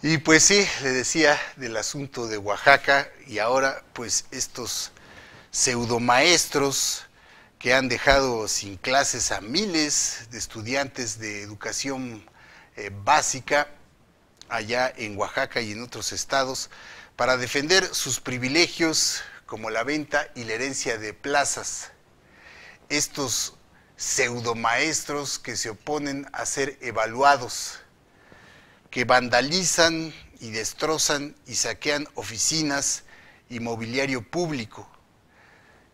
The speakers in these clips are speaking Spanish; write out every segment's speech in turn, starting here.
Y pues sí, le decía del asunto de Oaxaca y ahora pues estos pseudomaestros que han dejado sin clases a miles de estudiantes de educación eh, básica allá en Oaxaca y en otros estados para defender sus privilegios como la venta y la herencia de plazas. Estos pseudomaestros que se oponen a ser evaluados que vandalizan y destrozan y saquean oficinas y mobiliario público,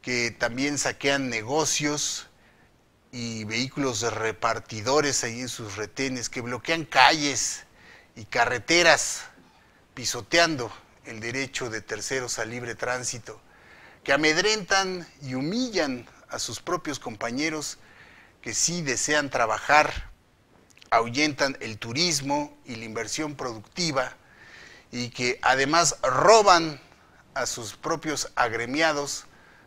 que también saquean negocios y vehículos de repartidores ahí en sus retenes, que bloquean calles y carreteras pisoteando el derecho de terceros a libre tránsito, que amedrentan y humillan a sus propios compañeros que sí desean trabajar ahuyentan el turismo y la inversión productiva y que además roban a sus propios agremiados,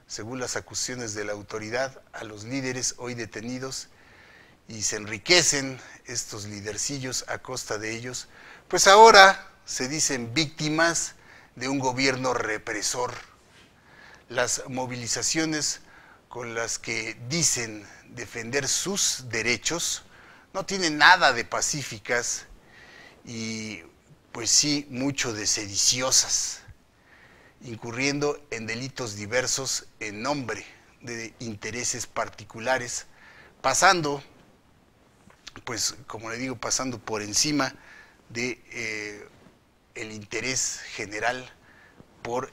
según las acusaciones de la autoridad, a los líderes hoy detenidos y se enriquecen estos lidercillos a costa de ellos, pues ahora se dicen víctimas de un gobierno represor. Las movilizaciones con las que dicen defender sus derechos no tiene nada de pacíficas y pues sí mucho de sediciosas, incurriendo en delitos diversos en nombre de intereses particulares, pasando, pues como le digo, pasando por encima de eh, el interés general por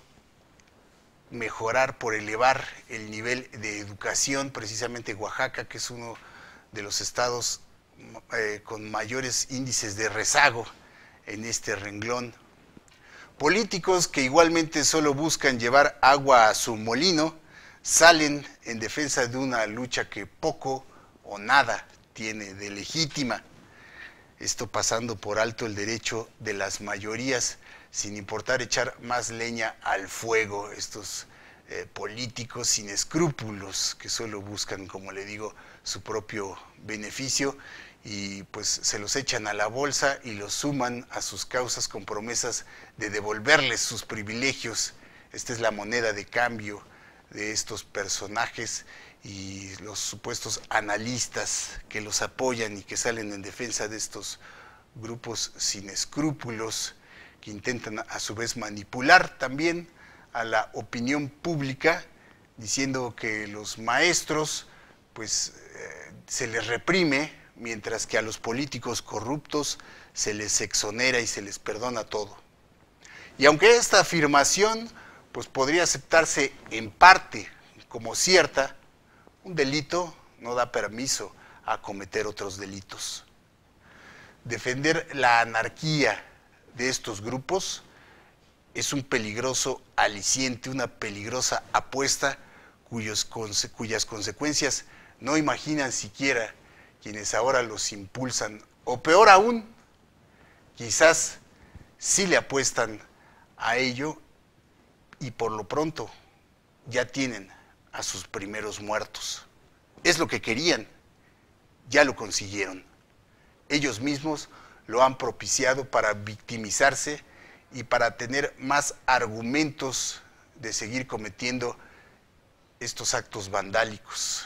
mejorar, por elevar el nivel de educación, precisamente Oaxaca, que es uno de los estados eh, con mayores índices de rezago en este renglón. Políticos que igualmente solo buscan llevar agua a su molino salen en defensa de una lucha que poco o nada tiene de legítima. Esto pasando por alto el derecho de las mayorías sin importar echar más leña al fuego. Estos eh, políticos sin escrúpulos que solo buscan, como le digo, su propio beneficio y pues se los echan a la bolsa y los suman a sus causas con promesas de devolverles sus privilegios. Esta es la moneda de cambio de estos personajes y los supuestos analistas que los apoyan y que salen en defensa de estos grupos sin escrúpulos que intentan a su vez manipular también a la opinión pública diciendo que los maestros pues eh, se les reprime mientras que a los políticos corruptos se les exonera y se les perdona todo. Y aunque esta afirmación pues podría aceptarse en parte como cierta, un delito no da permiso a cometer otros delitos. Defender la anarquía de estos grupos es un peligroso aliciente, una peligrosa apuesta cuyos cuyas consecuencias no imaginan siquiera quienes ahora los impulsan, o peor aún, quizás sí le apuestan a ello y por lo pronto ya tienen a sus primeros muertos. Es lo que querían, ya lo consiguieron. Ellos mismos lo han propiciado para victimizarse y para tener más argumentos de seguir cometiendo estos actos vandálicos,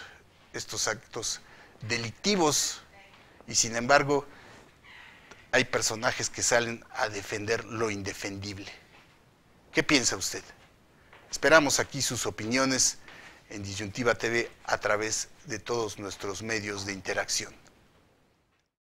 estos actos delictivos. Y sin embargo, hay personajes que salen a defender lo indefendible. ¿Qué piensa usted? Esperamos aquí sus opiniones en Disyuntiva TV a través de todos nuestros medios de interacción.